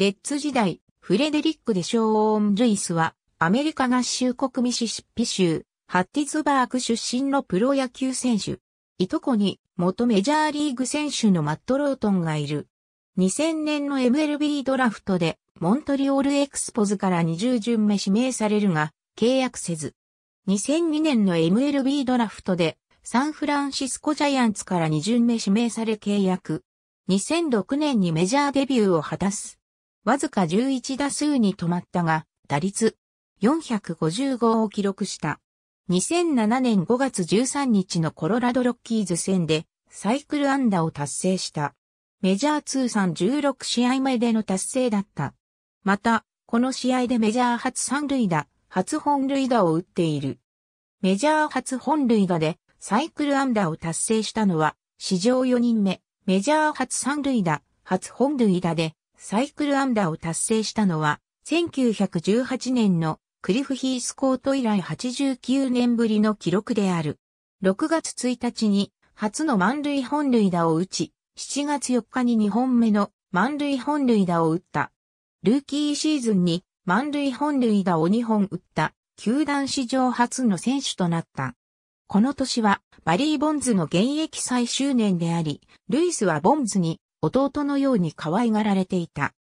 レッツ時代、フレデリック・デ・ショーン・ルイスは、アメリカ合衆国ミシシッピ州、ハッティズバーク出身のプロ野球選手。いとこに、元メジャーリーグ選手のマット・ロートンがいる。2000年の MLB ドラフトで、モントリオールエクスポズから20巡目指名されるが、契約せず。2002年の MLB ドラフトで、サンフランシスコジャイアンツから2巡目指名され契約。2006年にメジャーデビューを果たす。わずか11打数に止まったが、打率455を記録した。2007年5月13日のコロラドロッキーズ戦でサイクル安打を達成した。メジャー通算16試合目での達成だった。また、この試合でメジャー初三塁打、初本塁打を打っている。メジャー初本塁打でサイクル安打を達成したのは史上4人目、メジャー初三塁打、初本塁打でサイクルアンダーを達成したのは、1918年のクリフ・ヒースコート以来89年ぶりの記録である。6月1日に初の満塁本塁打を打ち、7月4日に2本目の満塁本塁打を打った。ルーキーシーズンに満塁本塁打を2本打った、球団史上初の選手となった。この年はバリー・ボンズの現役最終年であり、ルイスはボンズに弟のように可愛がられていた。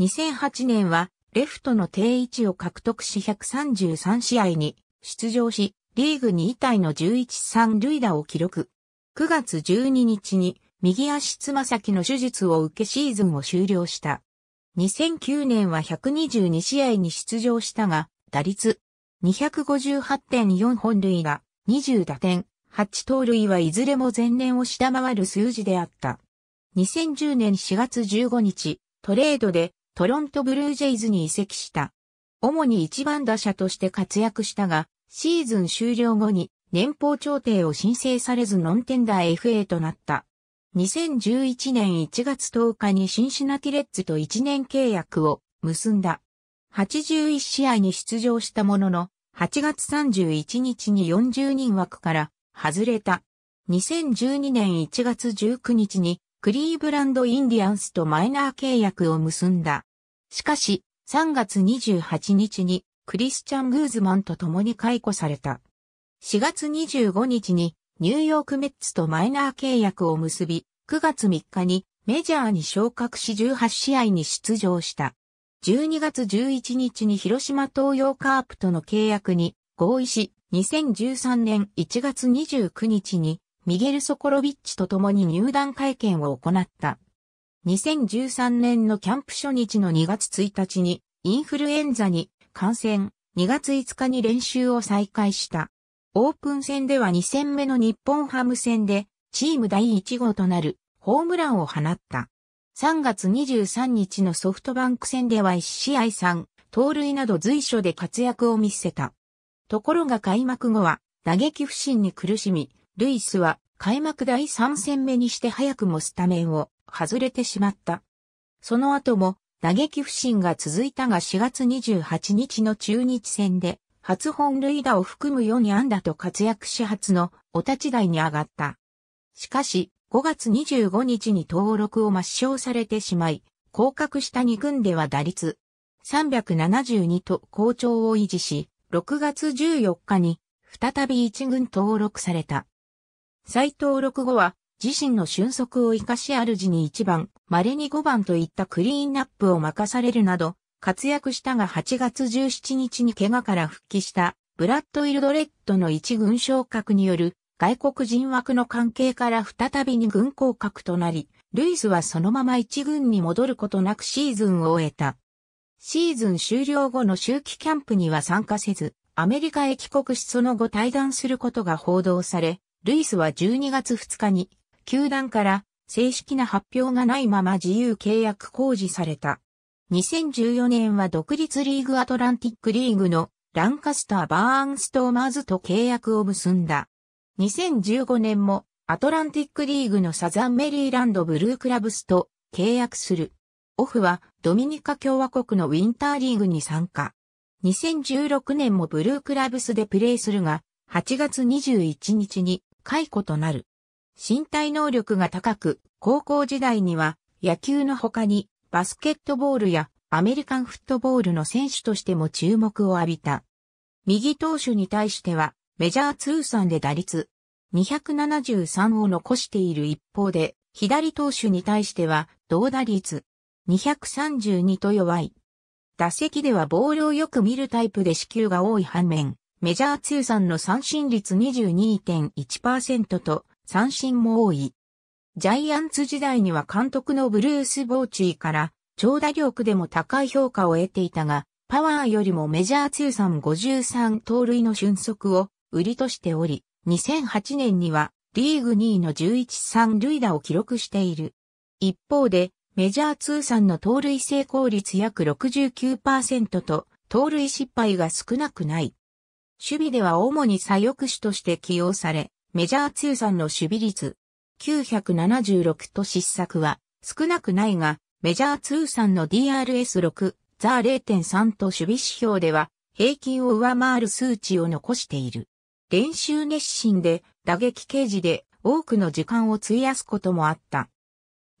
2008年は、レフトの定位置を獲得し133試合に出場し、リーグ2位体の11三塁打を記録。9月12日に右足つま先の手術を受けシーズンを終了した。2009年は122試合に出場したが、打率258.4本塁打、20打点、8盗塁はいずれも前年を下回る数字であった。2010年4月15日、トレードでトロントブルージェイズに移籍した。主に一番打者として活躍したが、シーズン終了後に年俸調停を申請されずノンテンダー FA となった。2011年1月10日にシンシナティレッズと1年契約を結んだ。81試合に出場したものの、8月31日に40人枠から外れた。2012年1月19日にクリーブランド・インディアンスとマイナー契約を結んだ。しかし、3月28日にクリスチャン・グーズマンと共に解雇された。4月25日にニューヨーク・メッツとマイナー契約を結び、9月3日にメジャーに昇格し18試合に出場した。12月11日に広島東洋カープとの契約に合意し、2013年1月29日にミゲル・ソコロビッチと共に入団会見を行った。2013年のキャンプ初日の2月1日にインフルエンザに感染、2月5日に練習を再開した。オープン戦では2戦目の日本ハム戦でチーム第1号となるホームランを放った。3月23日のソフトバンク戦では1試合3、盗塁など随所で活躍を見せた。ところが開幕後は打撃不振に苦しみ、ルイスは開幕第3戦目にして早くもスタメンを外れてしまった。その後も打撃不振が続いたが4月28日の中日戦で初本塁打を含む4に安打と活躍し初のお立ち台に上がった。しかし5月25日に登録を抹消されてしまい、降格した2軍では打率372と好調を維持し、6月14日に再び1軍登録された。斎藤六五は、自身の俊足を生かし主に1番、稀に5番といったクリーンナップを任されるなど、活躍したが8月17日に怪我から復帰したブラッド・イルドレッドの一軍昇格による外国人枠の関係から再びに軍降格となり、ルイスはそのまま一軍に戻ることなくシーズンを終えた。シーズン終了後の周期キャンプには参加せず、アメリカへ帰国しその後退団することが報道され、ルイスは12月2日に、球団から正式な発表がないまま自由契約公示された。2014年は独立リーグアトランティックリーグのランカスター・バーンストーマーズと契約を結んだ。2015年もアトランティックリーグのサザンメリーランドブルークラブスと契約する。オフはドミニカ共和国のウィンターリーグに参加。2016年もブルークラブスでプレーするが、8月21日に解雇となる。身体能力が高く、高校時代には野球の他にバスケットボールやアメリカンフットボールの選手としても注目を浴びた。右投手に対してはメジャー通算で打率273を残している一方で、左投手に対しては同打率232と弱い。打席ではボールをよく見るタイプで支球が多い反面、メジャー通算の三振率22.1%と三振も多い。ジャイアンツ時代には監督のブルース・ボーチーから長打力でも高い評価を得ていたが、パワーよりもメジャー通算53盗塁の俊足を売りとしており、2008年にはリーグ2位の11三塁打を記録している。一方で、メジャー通算の盗塁成功率約69%と、盗塁失敗が少なくない。守備では主に左翼手として起用され、メジャー通算の守備率976と失策は少なくないが、メジャー通算の DRS6 ザー0.3と守備指標では平均を上回る数値を残している。練習熱心で打撃刑事で多くの時間を費やすこともあった。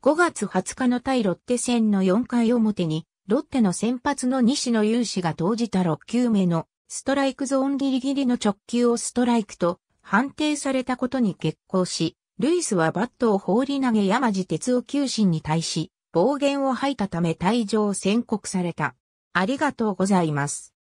5月20日の対ロッテ戦の4回表に、ロッテの先発の西野雄志が投じた6球目のストライクゾーンギリギリの直球をストライクと判定されたことに決行し、ルイスはバットを放り投げ山地哲夫球審に対し、暴言を吐いたため退場を宣告された。ありがとうございます。